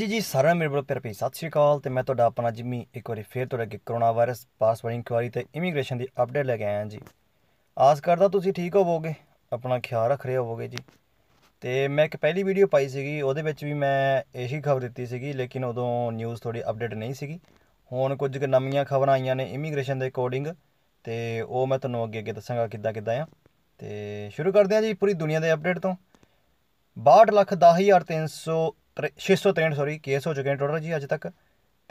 ਹਾਂਜੀ ਜੀ ਸਾਰਿਆਂ ਮੇਰੇ ਬਰੋ ਪਿਆਰੇ ਭਈ ਸਤਿ ਸ਼੍ਰੀ ਅਕਾਲ ਤੇ ਮੈਂ ਤੁਹਾਡਾ ਆਪਣਾ ਜਿਮੀ ਇੱਕ ਵਾਰੀ ਫੇਰ ਤੁਹਾਡੇ ਅੱਗੇ ਕਰੋਨਾ ਵਾਇਰਸ ਪਾਸਵਰਡ ਇਨਕੁਆਇਰੀ ਤੇ ਇਮੀਗ੍ਰੇਸ਼ਨ ਦੀ ਅਪਡੇਟ ਲੈ ਕੇ ਆਇਆ ਜੀ ਆਸ ਕਰਦਾ ਤੁਸੀਂ ਠੀਕ ਹੋਵੋਗੇ ਆਪਣਾ ਖਿਆਲ ਰੱਖ ਰਹੇ ਹੋਵੋਗੇ ਜੀ ਤੇ ਮੈਂ ਇੱਕ ਪਹਿਲੀ ਵੀਡੀਓ ਪਾਈ ਸੀਗੀ ਉਹਦੇ ਵਿੱਚ ਵੀ ਮੈਂ ਇਹੀ ਖਬਰ ਦਿੱਤੀ ਸੀਗੀ ਲੇਕਿਨ ਉਦੋਂ ਨਿਊਜ਼ ਥੋੜੀ ਅਪਡੇਟ ਨਹੀਂ ਸੀਗੀ ਹੁਣ ਕੁਝ ਨਵੀਆਂ ਖਬਰਾਂ ਆਈਆਂ ਨੇ ਇਮੀਗ੍ਰੇਸ਼ਨ ਦੇ ਅਕੋਰਡਿੰਗ ਤੇ ਉਹ ਮੈਂ ਤੁਹਾਨੂੰ ਅੱਗੇ ਅੱਗੇ ਦੱਸਾਂਗਾ ਕਿੱਦਾਂ ਕਿੱਦਾਂ ਆ ਤੇ ਸ਼ੁਰੂ ਕਰਦੇ ਹਾਂ ਜੀ ਪੂਰੀ ਦੁਨੀਆ ਦੇ ਅਪਡੇਟ ਤੋਂ 62,10,300 663 ਸੌਰੀ ਕੇਸ ਹੋ ਚੁੱਕੇ ਨੇ ਟੋਟਲ ਜੀ ਅੱਜ ਤੱਕ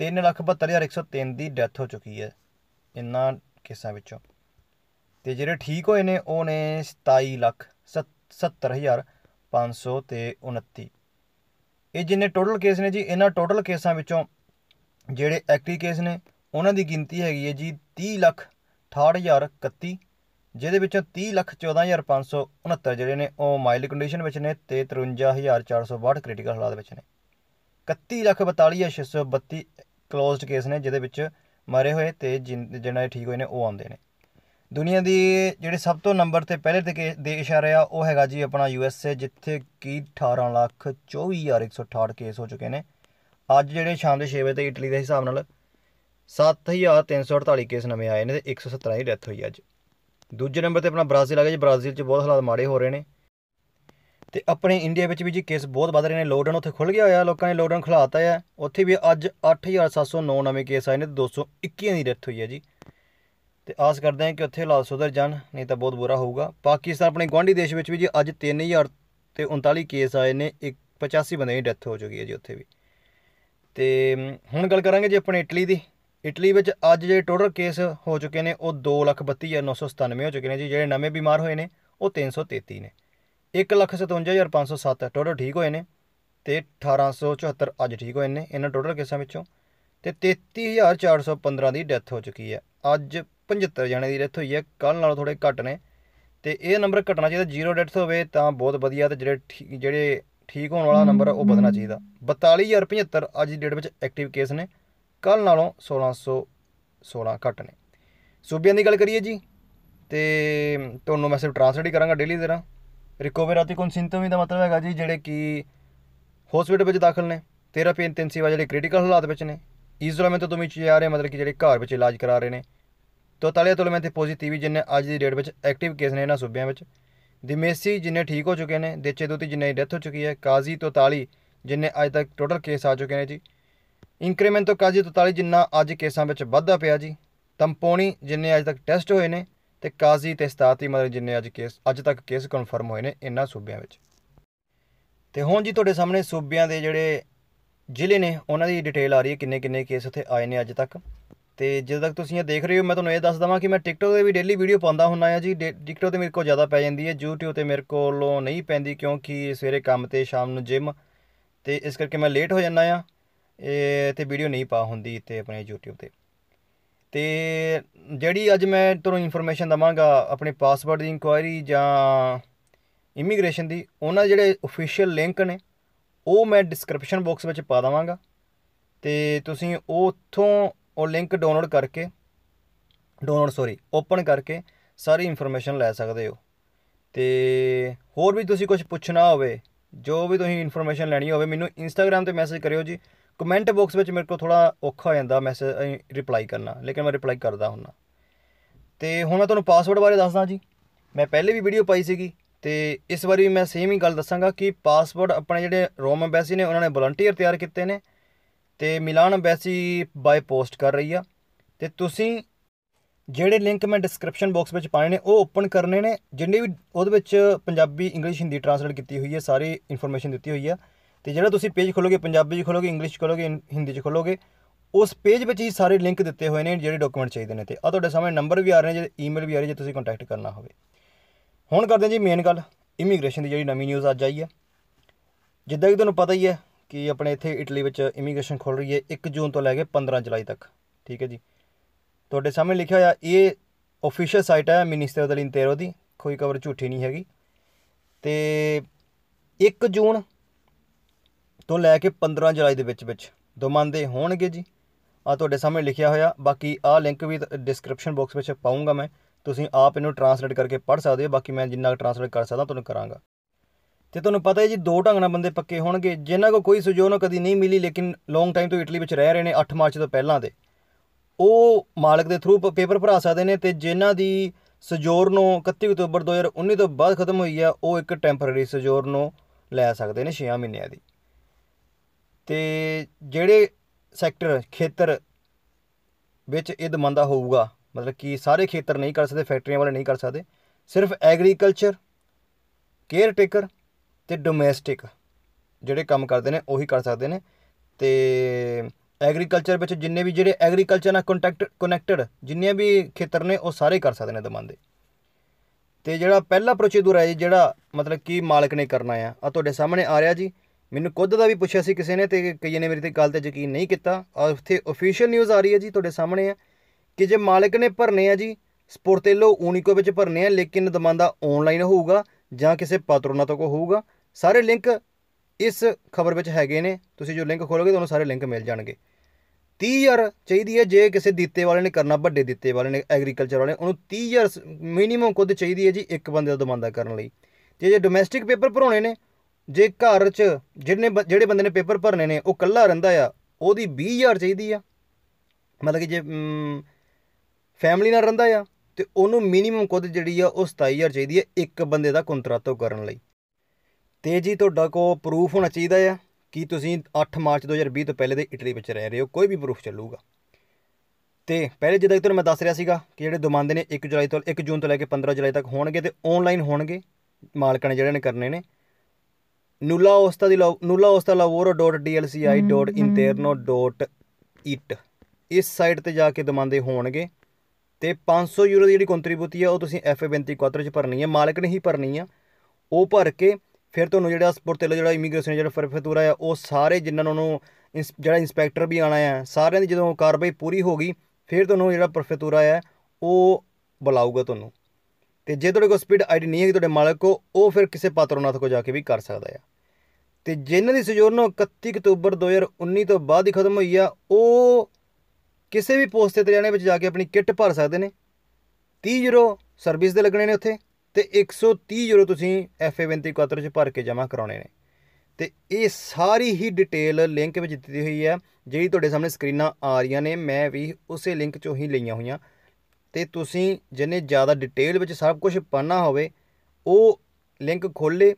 372103 ਦੀ ਡੈਥ ਹੋ ਚੁੱਕੀ ਹੈ ਇੰਨਾ ਕੇਸਾਂ ਵਿੱਚੋਂ ਤੇ ਜਿਹੜੇ ਠੀਕ ਹੋਏ ਨੇ ਉਹ ਨੇ 27 ਲੱਖ 77529 ਇਹ ਜਿੰਨੇ ਟੋਟਲ ਕੇਸ ਨੇ ਜੀ ਇਹਨਾਂ ਟੋਟਲ ਕੇਸਾਂ ਵਿੱਚੋਂ ਜਿਹੜੇ ਐਕਟਿਵ ਕੇਸ ਨੇ ਉਹਨਾਂ ਦੀ ਗਿਣਤੀ ਹੈਗੀ ਹੈ ਜੀ 30 ਲੱਖ 68031 ਜਿਹਦੇ ਵਿੱਚੋਂ 30 ਲੱਖ 14569 ਜਿਹੜੇ ਨੇ ਉਹ ਮਾਈਲ ਕੰਡੀਸ਼ਨ ਵਿੱਚ ਨੇ ਤੇ 53462 ਕ੍ਰਿਟੀਕਲ ਹਾਲਾਤ ਵਿੱਚ ਨੇ 31 ਲੱਖ 42632 ਕਲੋਜ਼ਡ ਕੇਸ ਨੇ ਜਿਹਦੇ ਵਿੱਚ ਮਰੇ ਹੋਏ ਤੇ ਦੇ ਠੀਕ ਹੋਏ ਨੇ ਉਹ ਆਉਂਦੇ ਨੇ ਦੁਨੀਆ ਦੀ ਜਿਹੜੇ ਸਭ ਤੋਂ ਨੰਬਰ ਤੇ ਪਹਿਲੇ ਤੇ ਦੇਸ਼ ਆ ਰਿਹਾ ਉਹ ਹੈਗਾ ਜੀ ਆਪਣਾ ਯੂ ਐਸ ਏ ਜਿੱਥੇ ਕੀ 18 ਲੱਖ 24168 ਕੇਸ ਹੋ ਚੁੱਕੇ ਨੇ ਅੱਜ ਜਿਹੜੇ ਸ਼ਾਮ ਦੇ 6 ਵਜੇ ਤੇ ਇਟਲੀ ਦੇ ਹਿਸਾਬ ਨਾਲ 7348 ਕੇਸ ਨਵੇਂ ਆਏ ਨੇ ਤੇ 117 ਦੀ ਡੈਥ ਹੋਈ ਅੱਜ ਦੂਜੇ ਨੰਬਰ ਤੇ ਆਪਣਾ ਬ੍ਰਾਜ਼ੀਲ ਆ ਗਿਆ ਜੀ ਬ੍ਰਾਜ਼ੀਲ 'ਚ ਬਹੁਤ ਹਾਲਾਤ ਮਾੜੇ ਹੋ ਰਹੇ ਨੇ ਤੇ ਆਪਣੇ ਇੰਡੀਆ ਵਿੱਚ ਵੀ ਜੀ ਕੇਸ ਬਹੁਤ ਵੱਧ ਰਹੇ ਨੇ ਲੋਕਡਾਊਨ ਉੱਥੇ ਖੁੱਲ ਗਿਆ ਹੋਇਆ ਲੋਕਾਂ ਨੇ ਲੋਕਡਾਊਨ ਖੁਲਾਤਾ ਹੈ ਉੱਥੇ ਵੀ ਅੱਜ 8709 ਨਵੇਂ ਕੇਸ ਆਏ ਨੇ ਤੇ 221 ਦੀ ਡੈਥ ਹੋਈ ਹੈ ਜੀ ਤੇ ਆਸ ਕਰਦੇ ਹਾਂ ਕਿ ਉੱਥੇ ਹਾਲਾਤ ਸੁਧਰ ਜਾਣ ਨਹੀਂ ਤਾਂ ਬਹੁਤ ਬੁਰਾ ਹੋਊਗਾ ਪਾਕਿਸਤਾਨ ਆਪਣੇ ਗਵਾਂਢੀ ਦੇਸ਼ ਵਿੱਚ ਵੀ ਜੀ ਅੱਜ 3000 ਤੇ 39 ਕੇਸ ਆਏ ਨੇ 85 ਬੰਦੇ ਦੀ ਡੈਥ ਹੋ ਚੁੱਕੀ ਹੈ ਜੀ ਉੱਥੇ ਵੀ ਤੇ ਹੁਣ ਗੱਲ ਕਰਾਂਗੇ ਜੀ ਆਪਣੇ ਇਟਲੀ ਦੀ ਇਟਲੀ ਵਿੱਚ ਅੱਜ ਜਿਹੜੇ ਟੋਟਲ ਕੇਸ ਹੋ ਚੁੱਕੇ ਨੇ ਉਹ 232997 ਹੋ ਚੁੱਕੇ ਨੇ ਜੀ ਜਿਹੜੇ ਨਵੇਂ ਬਿਮਾਰ ਹੋਏ ਨੇ ਉਹ 333 ਨੇ 157507 ਟੋਟਲ ਠੀਕ ਹੋਏ ਨੇ ਤੇ 1874 ਅੱਜ ਠੀਕ ਹੋਏ ਨੇ ਇਹਨਾਂ ਟੋਟਲ ਕੇਸਾਂ ਵਿੱਚੋਂ ਤੇ 33415 ਦੀ ਡੈਥ ਹੋ ਚੁੱਕੀ ਹੈ ਅੱਜ 75 ਜਣੇ ਦੀ ਡੈਥ ਹੋਈ ਹੈ ਕੱਲ ਨਾਲੋਂ ਥੋੜੇ ਘੱਟ ਨੇ ਤੇ ਇਹ ਨੰਬਰ ਘਟਣਾ ਚਾਹੀਦਾ ਜ਼ੀਰੋ ਡੈਥ ਹੋਵੇ ਤਾਂ ਬਹੁਤ ਵਧੀਆ ਤੇ ਜਿਹੜੇ ਜਿਹੜੇ ਠੀਕ ਹੋਣ ਵਾਲਾ ਨੰਬਰ ਉਹ ਵਧਣਾ ਚਾਹੀਦਾ 42075 ਅੱਜ ਦੀ ਡੇਟ ਵਿੱਚ ਐਕਟਿਵ ਕੇਸ ਨੇ ਕੱਲ ਨਾਲੋਂ 1616 ਘੱਟ ਨੇ ਸੂਬਿਆਂ ਦੀ ਗੱਲ ਕਰੀਏ ਜੀ ਤੇ ਤੁਹਾਨੂੰ ਮੈਂ ਸਿਰਫ ਟ੍ਰਾਂਸਲੇਟ ਹੀ ਕਰਾਂਗਾ ਡੇਲੀ ਅਤੇ ਕੋਨ ਕਨਸਿੰਟਮੀ ਦਾ ਮਤਲਬ ਹੈਗਾ ਜੀ ਜਿਹੜੇ ਕਿ ਹਸਪੀਟਲ ਵਿੱਚ ਦਾਖਲ ਨੇ ਥੈਰੇਪੀ ਇੰਟੈਂਸਿਵ ਆ ਜਿਹੜੇ ਕ੍ਰਿਟੀਕਲ ਹਾਲਾਤ ਵਿੱਚ ਨੇ ਇਜ਼ੋਲੇਮੈਂਟ ਤੋਂ ਚ ਆ ਰਹੇ ਮਤਲਬ ਕਿ ਜਿਹੜੇ ਘਰ ਵਿੱਚ ਇਲਾਜ ਕਰਾ ਰਹੇ ਨੇ ਤੋ ਤਲਿਆ ਤੁਲਮੈਂ ਤੇ ਪੋਜ਼ਿਟਿਵ ਜਿੰਨੇ ਅੱਜ ਦੀ ਡੇਟ ਵਿੱਚ ਐਕਟਿਵ ਕੇਸ ਨੇ ਇਹਨਾਂ ਸੂਬਿਆਂ ਵਿੱਚ ਦਿਮੇਸੀ ਜਿੰਨੇ ਠੀਕ ਹੋ ਚੁੱਕੇ ਨੇ ਦੇਚੇ ਦੋਤੀ ਜਿੰਨੇ ਡੈਥ ਹੋ ਚੁੱਕੀ ਹੈ ਕਾਜ਼ੀ 44 43 ਜਿੰਨੇ ਅੱਜ ਤੱਕ ਟੋਟਲ ਕੇਸ ਆ ਚੁੱਕੇ ਨੇ ਜੀ ਇੰਕਰੀਮੈਂਟ ਤੋਂ ਕਾਜੀ 43 ਜਿੰਨਾ ਅੱਜ ਕੇਸਾਂ ਵਿੱਚ ਵਾਧਾ ਪਿਆ ਜੀ ਤੰਪੋਣੀ ਜਿੰਨੇ ਅੱਜ ਤੱਕ ਟੈਸਟ ਹੋਏ ਨੇ ਤੇ ਕਾਜ਼ੀ ਤੇ ਸਤਾਤੀ ਮਤਲਬ ਜਿੰਨੇ ਅੱਜ ਕੇਸ ਅੱਜ ਤੱਕ ਕੇਸ ਕਨਫਰਮ ਹੋਏ ਨੇ ਇਨ੍ਹਾਂ ਸੂਬਿਆਂ ਵਿੱਚ ਤੇ ਹੁਣ ਜੀ ਤੁਹਾਡੇ ਸਾਹਮਣੇ ਸੂਬਿਆਂ ਦੇ ਜਿਹੜੇ ਜ਼ਿਲ੍ਹੇ ਨੇ ਉਹਨਾਂ ਦੀ ਡਿਟੇਲ ਆ ਰਹੀ ਹੈ ਕਿੰਨੇ ਕਿੰਨੇ ਕੇਸ ਉੱਥੇ ਆਏ ਨੇ ਅੱਜ ਤੱਕ ਤੇ ਜਦੋਂ ਤੱਕ ਤੁਸੀਂ ਇਹ ਦੇਖ ਰਹੇ ਹੋ ਮੈਂ ਤੁਹਾਨੂੰ ਇਹ ਦੱਸ ਦਵਾਂ ਕਿ ਮੈਂ ਟਿਕਟੋਕ ਤੇ ਵੀ ਡੇਲੀ ਵੀਡੀਓ ਪਾਉਂਦਾ ਹੁੰਦਾ ਆ ਜੀ ਟਿਕਟੋਕ ਤੇ ਮੇਰੇ ਕੋਲ ਜ਼ਿਆਦਾ ਪੈ ਜਾਂਦੀ ਹੈ YouTube ਤੇ ਮੇਰੇ ਕੋਲੋਂ ਨਹੀਂ ਪੈਂਦੀ ਕਿਉਂਕਿ ਸਵੇਰੇ ਕੰਮ ਤੇ ਸ਼ਾਮ ਨੂੰ ਜਿਮ ਤੇ ਇਸ ਕਰਕੇ ਮੈਂ ਲੇਟ ਹੋ ਜਾਂਦਾ ਆ ਇਹ ਤੇ ਵੀਡੀਓ ਨਹੀਂ ਪਾ ਹੁੰਦੀ ਤੇ ਆਪਣੇ YouTube ਤੇ ਤੇ ਜਿਹੜੀ ਅੱਜ ਮੈਂ ਤੁਹਾਨੂੰ ਇਨਫੋਰਮੇਸ਼ਨ ਦਵਾਂਗਾ ਆਪਣੇ ਪਾਸਵਰਡ ਦੀ ਇਨਕੁਆਇਰੀ ਜਾਂ ਇਮੀਗ੍ਰੇਸ਼ਨ ਦੀ ਉਹਨਾਂ ਜਿਹੜੇ ਅਫੀਸ਼ੀਅਲ ਲਿੰਕ ਨੇ ਉਹ ਮੈਂ ਡਿਸਕ੍ਰਿਪਸ਼ਨ ਬਾਕਸ ਵਿੱਚ ਪਾ ਦਵਾਂਗਾ ਤੇ ਤੁਸੀਂ ਉੱਥੋਂ ਉਹ ਲਿੰਕ ਡਾਊਨਲੋਡ ਕਰਕੇ ਡਾਊਨਲੋਡ ਸੌਰੀ ਓਪਨ ਕਰਕੇ ਸਾਰੀ ਇਨਫੋਰਮੇਸ਼ਨ ਲੈ ਸਕਦੇ ਹੋ ਤੇ ਹੋਰ ਵੀ ਤੁਸੀਂ ਕੁਝ ਪੁੱਛਣਾ ਹੋਵੇ ਜੋ ਵੀ ਤੁਸੀਂ ਇਨਫੋਰਮੇਸ਼ਨ ਲੈਣੀ ਹੋਵੇ ਮੈਨੂੰ ਇੰਸਟਾਗ੍ਰam ਤੇ ਮੈਸੇਜ ਕਰਿਓ ਜੀ ਕਮੈਂਟ ਬਾਕਸ ਵਿੱਚ ਮੇਰੇ ਕੋਲ ਥੋੜਾ ਔਖਾ ਹੋ ਜਾਂਦਾ ਮੈਸੇਜ ਰਿਪਲਾਈ ਕਰਨਾ ਲੇਕਿਨ ਮੈਂ ਰਿਪਲਾਈ ਕਰਦਾ ਹੁੰਦਾ ਤੇ ਹੁਣ ਮੈਂ ਤੁਹਾਨੂੰ ਪਾਸਵਰਡ ਬਾਰੇ ਦੱਸਦਾ ਜੀ ਮੈਂ ਪਹਿਲੇ ਵੀ ਵੀਡੀਓ ਪਾਈ ਸੀਗੀ ਤੇ ਇਸ ਵਾਰੀ ਵੀ ਮੈਂ ਸੇਮ ਹੀ ਗੱਲ ਦੱਸਾਂਗਾ ਕਿ ਪਾਸਵਰਡ ਆਪਣੇ ਜਿਹੜੇ ਰੋਮ ਐਮਬੈਸੀ ਨੇ ਉਹਨਾਂ ਨੇ ਵਲੰਟੀਅਰ ਤਿਆਰ ਕੀਤੇ ਨੇ ਤੇ ਮਿਲਾਨ ਐਮਬੈਸੀ ਬਾਈ ਪੋਸਟ ਕਰ ਰਹੀ ਆ ਤੇ ਤੁਸੀਂ ਜਿਹੜੇ ਲਿੰਕ ਮੈਂ ਡਿਸਕ੍ਰਿਪਸ਼ਨ ਬਾਕਸ ਵਿੱਚ ਪਾਏ ਨੇ ਉਹ ਓਪਨ ਕਰਨੇ ਨੇ ਜਿੰਨੇ ਵੀ ਉਹਦੇ ਵਿੱਚ ਪੰਜਾਬੀ ਇੰਗਲਿਸ਼ ਹਿੰਦੀ ਟਰਾਂਸਲੇਟ ਕੀਤੀ ਹੋਈ ਹੈ ਸਾਰੀ ਇਨਫੋਰਮੇਸ਼ਨ ਦਿੱਤੀ ਹੋਈ ਆ ਤੇ ਜਿਹੜਾ ਤੁਸੀਂ ਪੇਜ ਖੋਲੋਗੇ ਪੰਜਾਬੀ 'ਚ ਖੋਲੋਗੇ ਇੰਗਲਿਸ਼ 'ਚ ਖੋਲੋਗੇ ਹਿੰਦੀ 'ਚ ਖੋਲੋਗੇ ਉਸ ਪੇਜ ਵਿੱਚ ਹੀ ਸਾਰੇ ਲਿੰਕ ਦਿੱਤੇ ਹੋਏ ਨੇ ਜਿਹੜੇ ਡਾਕੂਮੈਂਟ ਚਾਹੀਦੇ ਨੇ ਤੇ ਆ ਤੁਹਾਡੇ ਸਾਹਮਣੇ ਨੰਬਰ ਵੀ ਆ ਰਹੇ ਨੇ ਜੇ ਈਮੇਲ ਵੀ ਆ ਰਹੀ ਜੇ ਤੁਸੀਂ ਕੰਟੈਕਟ ਕਰਨਾ ਹੋਵੇ ਹੁਣ ਕਰਦੇ ਹਾਂ ਜੀ ਮੇਨ ਗੱਲ ਇਮੀਗ੍ਰੇਸ਼ਨ ਦੀ ਜਿਹੜੀ ਨਵੀਂ ਨਿਊਜ਼ ਅੱਜ ਆਈ ਹੈ ਜਿੱਦਾਂ ਕਿ ਤੁਹਾਨੂੰ ਪਤਾ ਹੀ ਹੈ ਕਿ ਆਪਣੇ ਇੱਥੇ ਇਟਲੀ ਵਿੱਚ ਇਮੀਗ੍ਰੇਸ਼ਨ ਖੁੱਲ ਰਹੀ ਹੈ 1 ਜੂਨ ਤੋਂ ਲੈ ਕੇ 15 ਜੁਲਾਈ ਤੱਕ ਠੀਕ ਹੈ ਜੀ ਤੁਹਾਡੇ ਸਾਹਮਣੇ ਲਿਖਿਆ ਹੋਇਆ ਇਹ ਅਫੀਸ਼ੀਅਲ ਸਾਈਟ ਹੈ ਮਿਨਿਸਟਰ ਦਲਿੰਤੇਰੋ ਦੀ ਕੋਈ ਕਵਰ ਝੂਠੀ ਨਹੀਂ ਹੈਗੀ ਤੇ 1 ਜੂਨ ਤੋਂ ਲੈ ਕੇ 15 ਜੁਲਾਈ ਦੇ ਵਿੱਚ ਵਿੱਚ ਦਮਾਂਦੇ ਹੋਣਗੇ ਜੀ ਆ ਤੁਹਾਡੇ ਸਾਹਮਣੇ ਲਿਖਿਆ ਹੋਇਆ ਬਾਕੀ ਆ ਲਿੰਕ ਵੀ ਡਿਸਕ੍ਰਿਪਸ਼ਨ ਬਾਕਸ ਵਿੱਚ ਪਾਉਂਗਾ ਮੈਂ ਤੁਸੀਂ ਆਪ ਇਹਨੂੰ ਟਰਾਂਸਲੇਟ ਕਰਕੇ ਪੜ੍ਹ ਸਕਦੇ ਹੋ ਬਾਕੀ ਮੈਂ ਜਿੰਨਾ ਟਰਾਂਸਲੇਟ ਕਰ ਸਕਦਾ ਤੁਹਾਨੂੰ ਕਰਾਂਗਾ ਤੇ ਤੁਹਾਨੂੰ ਪਤਾ ਹੈ ਜੀ ਦੋ ਢੰਗ ਨਾਲ ਬੰਦੇ ਪੱਕੇ ਹੋਣਗੇ ਜਿਨ੍ਹਾਂ ਕੋ ਕੋਈ ਸੁਜੋਗ ਨਾ ਕਦੀ ਨਹੀਂ ਮਿਲੀ ਲੇਕਿਨ ਲੌਂਗ ਟਾਈਮ ਤੋਂ ਇਟਲੀ ਵਿੱਚ ਰਹਿ ਰਹੇ ਨੇ 8 ਮਾਰਚ ਤੋਂ ਪਹਿਲਾਂ ਦੇ ਉਹ ਮਾਲਕ ਦੇ ਥਰੂ ਪੇਪਰ ਭਰਾ ਸਕਦੇ ਨੇ ਤੇ ਜਿਨ੍ਹਾਂ ਦੀ ਸਜੋਰ ਨੂੰ 31 ਅਕਤੂਬਰ 2019 ਤੋਂ ਬਾਅਦ ਖਤਮ ਹੋਈ ਹੈ ਉਹ ਇੱਕ ਟੈਂਪਰੇਰੀ ਸਜੋਰ ਨੂੰ ਲੈ ਸਕਦੇ ਨੇ 6 ਮਹੀਨਿਆਂ ਦੀ ਤੇ ਜਿਹੜੇ ਸੈਕਟਰ ਖੇਤਰ ਵਿੱਚ ਇਹ ਦਮੰਦਾ ਹੋਊਗਾ ਮਤਲਬ ਕਿ ਸਾਰੇ ਖੇਤਰ ਨਹੀਂ ਕਰ ਸਕਦੇ ਫੈਕਟਰੀਆਂ ਵਾਲੇ ਨਹੀਂ ਕਰ ਸਕਦੇ ਸਿਰਫ ਐਗਰੀਕਲਚਰ ਕੇਅਰ ਟੇਕਰ ਤੇ ਡੋਮੈਸਟਿਕ ਜਿਹੜੇ ਕੰਮ ਕਰਦੇ ਨੇ ਉਹੀ ਕਰ ਸਕਦੇ ਨੇ ਤੇ ਐਗਰੀਕਲਚਰ ਵਿੱਚ ਜਿੰਨੇ ਵੀ ਜਿਹੜੇ ਐਗਰੀਕਲਚਰ ਨਾਲ ਕੰਟੈਕਟ ਕਨੈਕਟਡ ਜਿੰਨੇ ਵੀ ਖੇਤਰ ਨੇ ਉਹ ਸਾਰੇ ਕਰ ਸਕਦੇ ਨੇ ਦਮੰਦੇ ਤੇ ਜਿਹੜਾ ਪਹਿਲਾ ਪ੍ਰੋਸੀਜਰ ਹੈ ਜਿਹੜਾ ਮਤਲਬ ਕਿ ਮਾਲਕ ਨੇ ਕਰਨਾ ਆ ਆ ਤੁਹਾਡੇ ਸਾਹਮਣੇ ਆ ਰਿਹਾ ਜੀ ਮੈਨੂੰ ਕੁੱਦ ਦਾ ਵੀ ਪੁੱਛਿਆ ਸੀ ਕਿਸੇ ਨੇ ਤੇ ਕਈਆਂ ਨੇ ਮੇਰੀ ਤੇ ਗੱਲ ਤੇ ਯਕੀਨ ਨਹੀਂ ਕੀਤਾ ਔਰ ਉੱਥੇ ਅਫੀਸ਼ੀਅਲ ਨਿਊਜ਼ ਆ ਰਹੀ ਹੈ ਜੀ ਤੁਹਾਡੇ ਸਾਹਮਣੇ ਹੈ ਕਿ ਜੇ ਮਾਲਕ ਨੇ ਭਰਨੇ ਆ ਜੀ ਸਪੋਰਟੇਲੋ ਓਨਿਕੋ ਵਿੱਚ ਭਰਨੇ ਆ ਲੇਕਿਨ ਦਮਾਂਦਾ ਆਨਲਾਈਨ ਹੋਊਗਾ ਜਾਂ ਕਿਸੇ ਪਾਤਰੋਨਾ ਤੋਂ ਕੋ ਹੋਊਗਾ ਸਾਰੇ ਲਿੰਕ ਇਸ ਖਬਰ ਵਿੱਚ ਹੈਗੇ ਨੇ ਤੁਸੀਂ ਜੋ ਲਿੰਕ ਖੋਲੋਗੇ ਤੁਹਾਨੂੰ ਸਾਰੇ ਲਿੰਕ ਮਿਲ ਜਾਣਗੇ 30000 ਚਾਹੀਦੀ ਹੈ ਜੇ ਕਿਸੇ ਦਿੱਤੇ ਵਾਲੇ ਨੇ ਕਰਨਾ ਵੱਡੇ ਦਿੱਤੇ ਵਾਲੇ ਨੇ ਐਗਰੀਕਲਚਰ ਵਾਲੇ ਉਹਨੂੰ 30000 ਮਿਨੀਮਮ ਕੁੱਦ ਚਾਹੀਦੀ ਹੈ ਜੀ ਇੱਕ ਬੰਦੇ ਦਾ ਦਮਾਂਦਾ ਕਰਨ ਲਈ ਤੇ ਜੇ ਡੋਮੈਸਟਿਕ ਪੇਪਰ ਭਰਾਉਣੇ ਨੇ ਜੇ ਘਰ 'ਚ ਜਿਹਨੇ ਜਿਹੜੇ ਬੰਦੇ ਨੇ ਪੇਪਰ ਭਰਨੇ ਨੇ ਉਹ ਕੱਲਾ ਰਹਿੰਦਾ ਆ ਉਹਦੀ 20000 ਚਾਹੀਦੀ ਆ ਮਤਲਬ ਕਿ ਜੇ ਫੈਮਿਲੀ ਨਾਲ ਰਹਿੰਦਾ ਆ ਤੇ ਉਹਨੂੰ ਮਿਨੀਮਮ ਕੁਦ ਜਿਹੜੀ ਆ ਉਹ 27000 ਚਾਹੀਦੀ ਆ ਇੱਕ ਬੰਦੇ ਦਾ ਕੰਤਰਾਤੋ ਕਰਨ ਲਈ ਤੇ ਜੀ ਤੁਹਾਡਾ ਕੋ ਪ੍ਰੂਫ ਹੋਣਾ ਚਾਹੀਦਾ ਆ ਕਿ ਤੁਸੀਂ 8 ਮਾਰਚ 2020 ਤੋਂ ਪਹਿਲੇ ਦੇ ਇਟਲੀ ਵਿੱਚ ਰਹਿ ਰਹੇ ਹੋ ਕੋਈ ਵੀ ਪ੍ਰੂਫ ਚੱਲੂਗਾ ਤੇ ਪਹਿਲੇ ਜਿੱਦਾਂ ਕਿ ਤੁਹਾਨੂੰ ਮੈਂ ਦੱਸ ਰਿਹਾ ਸੀਗਾ ਕਿ ਜਿਹੜੇ ਦੁਮਾਂਦੇ ਨੇ 1 ਜੁਲਾਈ ਤੋਂ 1 ਜੂਨ ਤੋਂ ਲੈ ਕੇ 15 ਜੁਲਾਈ ਤੱਕ ਹੋਣਗੇ ਤੇ ਆਨਲਾਈਨ ਹੋਣਗੇ ਮਾਲਕਾਂ ਨੇ ਜਿਹੜੇ ਨੇ ਕਰਨੇ ਨੇ nulla mm-hmm, mm-hmm. ਇਸ ਸਾਈਟ ਤੇ ਜਾ ਕੇ ਦਮਾਂਦੇ ਹੋਣਗੇ ਤੇ 500 ਯੂਰੋ ਦੀ ਜਿਹੜੀ ਕੰਟਰੀਬਿਊਟੀ ਆ ਉਹ ਤੁਸੀਂ ਐਫਏ 24 ਚ ਭਰਨੀ ਹੈ ਮਾਲਕ ਨੇ ਹੀ ਭਰਨੀ ਆ ਉਹ ਭਰ ਕੇ ਫਿਰ ਤੁਹਾਨੂੰ ਜਿਹੜਾ ਤੇ ਜਿਹੜਾ ਇਮੀਗ੍ਰੇਸ਼ਨ ਜਿਹੜਾ ਫਰਫਤੂਰਾ ਆ ਉਹ ਸਾਰੇ ਜਿਨ੍ਹਾਂ ਨੂੰ ਜਿਹੜਾ ਇਨਸਪੈਕਟਰ ਵੀ ਆਣਾ ਆ ਸਾਰਿਆਂ ਦੀ ਜਦੋਂ ਕਾਰਵਾਈ ਪੂਰੀ ਹੋ ਗਈ ਫਿਰ ਤੁਹਾਨੂੰ ਜਿਹੜਾ ਪਰਫੇਤੂਰਾ ਆ ਉਹ ਬੁਲਾਊਗਾ ਤੁਹਾਨੂੰ ਤੇ ਜੇ ਤੁਹਾਡੇ ਕੋਲ ਸਪੀਡ ਆਈਡੀ ਨਹੀਂ ਹੈ ਤੁਹਾਡੇ ਮਾਲਕ ਕੋ ਉਹ ਫਿਰ ਕਿਸੇ ਪਾਤਰੋਨਾਥ ਕੋ ਜਾ ਕੇ ਵੀ ਕਰ ਸਕਦਾ ਆ ਤੇ ਜਿਨ੍ਹਾਂ ਦੀ ਸਜੋਰਨ 31 ਅਕਤੂਬਰ 2019 ਤੋਂ ਬਾਅਦ ਹੀ ਖਤਮ ਹੋਈ ਆ ਉਹ ਕਿਸੇ ਵੀ ਪੋਸਟ ਤੇ ਜਾਣੇ ਵਿੱਚ ਜਾ ਕੇ ਆਪਣੀ ਕਿੱਟ ਭਰ ਸਕਦੇ ਨੇ 30 ਯੂਰੋ ਸਰਵਿਸ ਦੇ ਲੱਗਣੇ ਨੇ ਉੱਥੇ ਤੇ 130 ਯੂਰੋ ਤੁਸੀਂ ਐਫਏ ਕੋਤਰ ਚ ਭਰ ਕੇ ਜਮ੍ਹਾਂ ਕਰਾਉਣੇ ਨੇ ਤੇ ਇਹ ਸਾਰੀ ਹੀ ਡਿਟੇਲ ਲਿੰਕ ਵਿੱਚ ਦਿੱਤੀ ਹੋਈ ਹੈ ਜਿਹੜੀ ਤੁਹਾਡੇ ਸਾਹਮਣੇ ਸਕਰੀਨਾਂ ਆ ਰਹੀਆਂ ਨੇ ਮੈਂ ਵੀ ਉਸੇ ਲਿੰਕ ਚੋਂ ਹੀ ਲਈਆਂ ਹੋਈਆਂ ਤੇ ਤੁਸੀਂ ਜਿੰਨੇ ਜ਼ਿਆਦਾ ਡਿਟੇਲ ਵਿੱਚ ਸਭ ਕੁਝ ਪੜਨਾ ਹੋਵੇ ਉਹ ਲਿੰਕ ਖੋਲੇ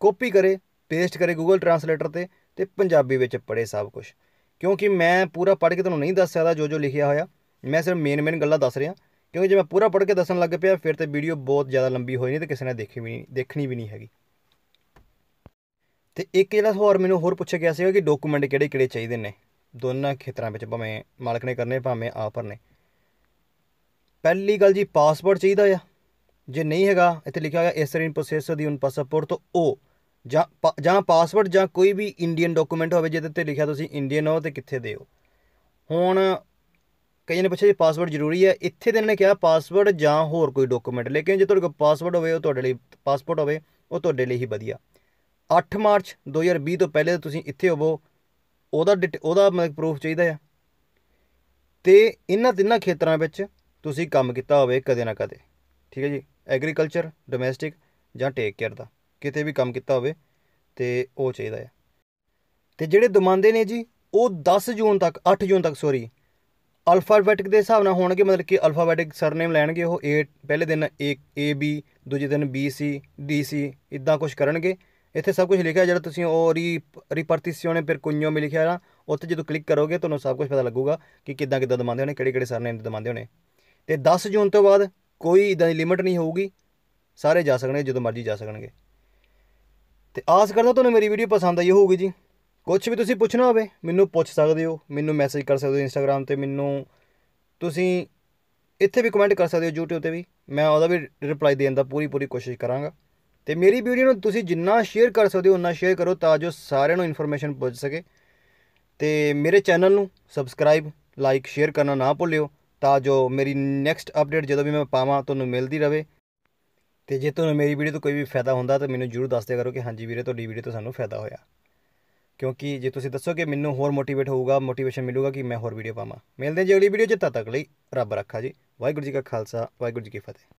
ਕਾਪੀ ਕਰੇ ਪੇਸਟ ਕਰੇ ਗੂਗਲ ਟਰਾਂਸਲੇਟਰ 'ਤੇ ਤੇ ਪੰਜਾਬੀ ਵਿੱਚ ਪੜੇ ਸਭ ਕੁਝ ਕਿਉਂਕਿ ਮੈਂ ਪੂਰਾ ਪੜ੍ਹ ਕੇ ਤੁਹਾਨੂੰ ਨਹੀਂ ਦੱਸ ਸਕਦਾ ਜੋ ਜੋ ਲਿਖਿਆ ਹੋਇਆ ਮੈਂ ਸਿਰਫ ਮੇਨ ਮੇਨ ਗੱਲਾਂ ਦੱਸ ਰਿਹਾ ਕਿਉਂਕਿ ਜੇ ਮੈਂ ਪੂਰਾ ਪੜ੍ਹ ਕੇ ਦੱਸਣ ਲੱਗ ਪਿਆ ਫਿਰ ਤੇ ਵੀਡੀਓ ਬਹੁਤ ਜ਼ਿਆਦਾ ਲੰਬੀ ਹੋਈ ਨਹੀਂ ਤੇ ਕਿਸੇ ਨੇ ਦੇਖੀ ਵੀ ਨਹੀਂ ਦੇਖਣੀ ਵੀ ਨਹੀਂ ਹੈਗੀ ਤੇ ਇੱਕ ਜਿਹੜਾ ਹੋਰ ਮੈਨੂੰ ਹੋਰ ਪੁੱਛਿਆ ਗਿਆ ਸੀਗਾ ਕਿ ਡਾਕੂਮੈਂਟ ਕਿਹੜੇ ਕਿਹੜੇ ਚਾਹੀਦੇ ਨੇ ਦੋਨਾਂ ਖੇਤਰਾਂ ਵਿੱਚ ਭਾਵੇਂ ਮਾਲਕ ਨੇ ਕਰਨੇ ਭਾਵੇਂ ਆਪ ਕਰਨੇ ਪਹਿਲੀ ਗੱਲ ਜੀ ਪਾਸਪੋਰਟ ਚਾਹੀਦਾ ਆ ਜੇ ਨਹੀਂ ਹੈਗਾ ਇੱਥੇ ਲਿਖਿਆ ਹੋਇਆ ਇਸ ਇਨ ਪ੍ਰੋਸੈਸ ਦੀ ਉਨ ਪਾਸਪੋਰਟ ਤੋਂ ਉਹ ਜਾਂ ਜਾਂ ਪਾਸਪੋਰਟ ਜਾਂ ਕੋਈ ਵੀ ਇੰਡੀਅਨ ਡਾਕੂਮੈਂਟ ਹੋਵੇ ਜਿਹਦੇ ਤੇ ਲਿਖਿਆ ਤੁਸੀਂ ਇੰਡੀਅਨ ਹੋ ਤੇ ਕਿੱਥੇ ਦੇ ਹੋ ਹੁਣ ਕਈ ਨੇ ਪੁੱਛਿਆ ਜੀ ਪਾਸਵਰਡ ਜ਼ਰੂਰੀ ਹੈ ਇੱਥੇ ਤੇ ਇਹਨਾਂ ਨੇ ਕਿਹਾ ਪਾਸਵਰਡ ਜਾਂ ਹੋਰ ਕੋਈ ਡਾਕੂਮੈਂਟ ਲੇਕਿਨ ਜੇ ਤੁਹਾਡੇ ਕੋਲ ਪਾਸਵਰਡ ਹੋਵੇ ਉਹ ਤੁਹਾਡੇ ਲਈ ਪਾਸਪੋਰਟ ਹੋਵੇ ਉਹ ਤੁਹਾਡੇ ਲਈ ਹੀ ਵਧੀਆ 8 ਮਾਰਚ 2020 ਤੋਂ ਪਹਿਲੇ ਤੁਸੀਂ ਇੱਥੇ ਹੋਵੋ ਉਹਦਾ ਉਹਦਾ ਪ੍ਰੂਫ ਚਾਹੀਦਾ ਆ ਤੇ ਇਹਨਾਂ ਤਿੰਨਾਂ ਖੇਤਰਾਂ ਵਿੱਚ ਤੁਸੀਂ ਕੰਮ ਕੀਤਾ ਹੋਵੇ ਕਦੇ ਨਾ ਕਦੇ ਠੀਕ ਹੈ ਜੀ ਐਗਰੀਕਲਚਰ ਡੋਮੈਸਟਿਕ ਜਾਂ ਟੇਕ ਕੇਅਰ ਦਾ ਕਿਤੇ ਵੀ ਕੰਮ ਕੀਤਾ ਹੋਵੇ ਤੇ ਉਹ ਚਾਹੀਦਾ ਹੈ ਤੇ ਜਿਹੜੇ ਦਮਾਂਦੇ ਨੇ ਜੀ ਉਹ 10 ਜੂਨ ਤੱਕ 8 ਜੂਨ ਤੱਕ ਸੌਰੀ ਅਲਫਾਬੈਟਿਕ ਦੇ ਹਿਸਾਬ ਨਾਲ ਹੋਣਗੇ ਮਤਲਬ ਕਿ ਅਲਫਾਬੈਟਿਕ ਸਰਨੇਮ ਲੈਣਗੇ ਉਹ A ਪਹਿਲੇ ਦਿਨ A A B ਦੂਜੇ ਦਿਨ B C D C ਇਦਾਂ ਕੁਝ ਕਰਨਗੇ ਇੱਥੇ ਸਭ ਕੁਝ ਲਿਖਿਆ ਜਿਹੜਾ ਤੁਸੀਂ ਉਹ ਰੀ ਰਿਪਰਟੀਸ਼ਿਓਨੇ ਫਿਰ ਕੁੰਨਿਓ ਮੇ ਲਿਖਿਆ ਨਾ ਉੱਥੇ ਜਦੋਂ ਕਲਿੱਕ ਕਰੋਗੇ ਤੁਹਾਨੂੰ ਸਭ ਕੁਝ ਪਤਾ ਲੱਗੂਗਾ ਕਿ ਕਿੱਦਾਂ ਕਿੱਦਾਂ ਦਮਾਂਦੇ ਹੋਣੇ ਕਿਹੜੇ ਕਿਹੜੇ ਸਰਨੇਮ ਦੇ ਦਮਾਂਦੇ ਹੋਣੇ ਤੇ 10 ਜੂਨ ਤੋਂ ਬਾਅਦ ਕੋਈ ਇਦਾਂ ਦੀ ਲਿਮਟ ਨਹੀਂ ਹੋਊਗੀ ਸਾਰੇ ਜਾ ਸਕਣਗੇ ਜਦੋਂ ਮਰਜ਼ੀ ਜਾ ਸਕਣਗੇ ਤੇ ਆਸ ਕਰਦਾ ਤੁਹਾਨੂੰ ਮੇਰੀ ਵੀਡੀਓ ਪਸੰਦ ਆਈ ਹੋਊਗੀ ਜੀ ਕੁਝ ਵੀ ਤੁਸੀਂ ਪੁੱਛਣਾ ਹੋਵੇ ਮੈਨੂੰ ਪੁੱਛ ਸਕਦੇ ਹੋ ਮੈਨੂੰ ਮੈਸੇਜ ਕਰ ਸਕਦੇ ਹੋ ਇੰਸਟਾਗ੍ਰam ਤੇ ਮੈਨੂੰ ਤੁਸੀਂ ਇੱਥੇ ਵੀ ਕਮੈਂਟ ਕਰ ਸਕਦੇ ਹੋ YouTube ਤੇ ਵੀ ਮੈਂ ਉਹਦਾ ਵੀ ਰਿਪਲਾਈ ਦੇਣ ਦਾ ਪੂਰੀ ਪੂਰੀ ਕੋਸ਼ਿਸ਼ ਕਰਾਂਗਾ ਤੇ ਮੇਰੀ ਵੀਡੀਓ ਨੂੰ ਤੁਸੀਂ ਜਿੰਨਾ ਸ਼ੇਅਰ ਕਰ ਸਕਦੇ ਹੋ ਉਨਾ ਸ਼ੇਅਰ ਕਰੋ ਤਾਂ ਜੋ ਸਾਰਿਆਂ ਨੂੰ ਇਨਫੋਰਮੇਸ਼ਨ ਪਹੁੰਚ ਸਕੇ ਤੇ ਮੇਰੇ ਚੈਨਲ ਨੂੰ ਸਬਸਕ੍ਰਾਈਬ ਲਾਈਕ ਸ਼ੇਅਰ ਕਰਨਾ ਨਾ ਭੁੱਲਿਓ ਤਾਂ ਜੋ ਮੇਰੀ ਨੈਕਸਟ ਅਪਡੇਟ ਜਦੋਂ ਵੀ ਮੈਂ ਪਾਵਾਂ ਤੁਹਾਨੂੰ ਮਿਲਦੀ ਰਵੇ ਤੇ ਜੇ ਤੁਹਾਨੂੰ ਮੇਰੀ ਵੀਡੀਓ ਤੋਂ ਕੋਈ ਵੀ ਫਾਇਦਾ ਹੁੰਦਾ ਤਾਂ ਮੈਨੂੰ ਜਰੂਰ ਦੱਸ ਦਿਆ ਕਰੋ ਕਿ ਹਾਂਜੀ ਵੀਰੇ ਤੁਹਾਡੀ ਵੀਡੀਓ ਤੋਂ ਸਾਨੂੰ ਫਾਇਦਾ ਹੋਇਆ ਕਿਉਂਕਿ ਜੇ ਤੁਸੀਂ ਦੱਸੋਗੇ ਮੈਨੂੰ ਹੋਰ ਮੋਟੀਵੇਟ ਹੋਊਗਾ ਮੋਟੀਵੇਸ਼ਨ ਮਿਲੂਗਾ ਕਿ ਮੈਂ ਹੋਰ ਵੀਡੀਓ ਪਾਵਾਂ ਮਿਲਦੇ ਜੀ ਅਗਲੀ ਵੀਡੀਓ 'ਚ ਤਦ ਤੱਕ ਲਈ ਰੱਬ ਰੱਖਾ ਜੀ ਵਾਹਿਗੁਰੂ ਜੀ ਕਾ ਖਾਲਸਾ ਵਾਹਿਗੁਰੂ ਜੀ ਕੀ ਫਤਿਹ